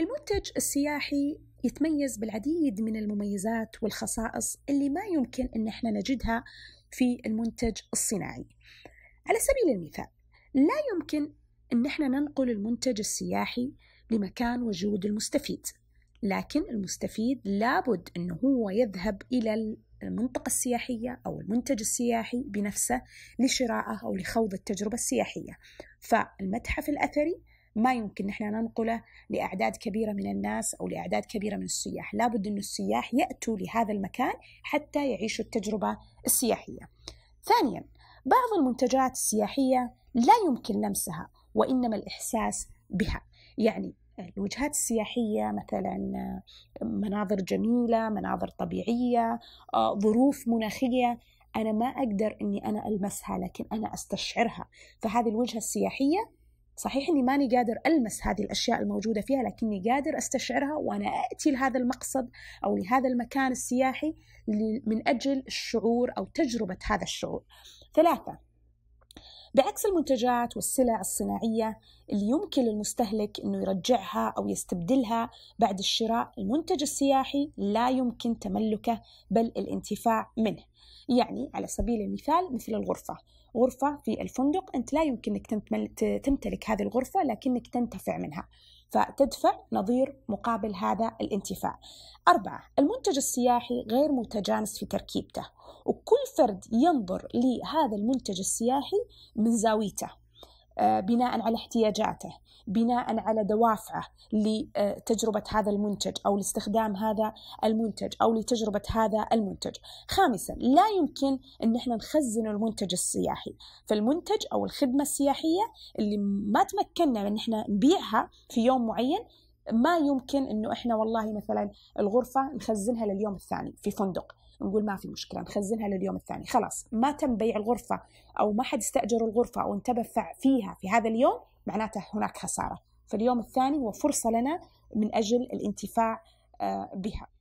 المنتج السياحي يتميز بالعديد من المميزات والخصائص اللي ما يمكن ان احنا نجدها في المنتج الصناعي. على سبيل المثال، لا يمكن ان احنا ننقل المنتج السياحي لمكان وجود المستفيد، لكن المستفيد لابد انه هو يذهب الى المنطقة السياحية أو المنتج السياحي بنفسه لشراءه أو لخوض التجربة السياحية فالمتحف الأثري ما يمكن نحن ننقله لأعداد كبيرة من الناس أو لأعداد كبيرة من السياح لابد أن السياح يأتوا لهذا المكان حتى يعيشوا التجربة السياحية ثانيا بعض المنتجات السياحية لا يمكن لمسها وإنما الإحساس بها يعني الوجهات السياحية مثلا مناظر جميلة مناظر طبيعية آه، ظروف مناخية أنا ما أقدر أني أنا ألمسها لكن أنا أستشعرها فهذه الوجهة السياحية صحيح اني ماني قادر المس هذه الاشياء الموجوده فيها لكني قادر استشعرها وانا اتي لهذا المقصد او لهذا المكان السياحي من اجل الشعور او تجربه هذا الشعور. ثلاثه بعكس المنتجات والسلع الصناعية اللي يمكن للمستهلك أنه يرجعها أو يستبدلها بعد الشراء المنتج السياحي لا يمكن تملكه بل الانتفاع منه يعني على سبيل المثال مثل الغرفة غرفة في الفندق أنت لا يمكنك تمتلك هذه الغرفة لكنك تنتفع منها فتدفع نظير مقابل هذا الانتفاع أربعة المنتج السياحي غير متجانس في تركيبته وكل فرد ينظر لهذا المنتج السياحي من زاويته آه، بناء على احتياجاته بناء على دوافعه لتجربة هذا المنتج أو لاستخدام هذا المنتج أو لتجربة هذا المنتج خامسا لا يمكن أن احنا نخزن المنتج السياحي فالمنتج أو الخدمة السياحية اللي ما تمكننا من احنا نبيعها في يوم معين ما يمكن انه احنا والله مثلا الغرفه نخزنها لليوم الثاني في فندق نقول ما في مشكله نخزنها لليوم الثاني خلاص ما تم بيع الغرفه او ما حد استاجر الغرفه او انتبه فيها في هذا اليوم معناته هناك خساره فاليوم الثاني هو فرصه لنا من اجل الانتفاع آه، بها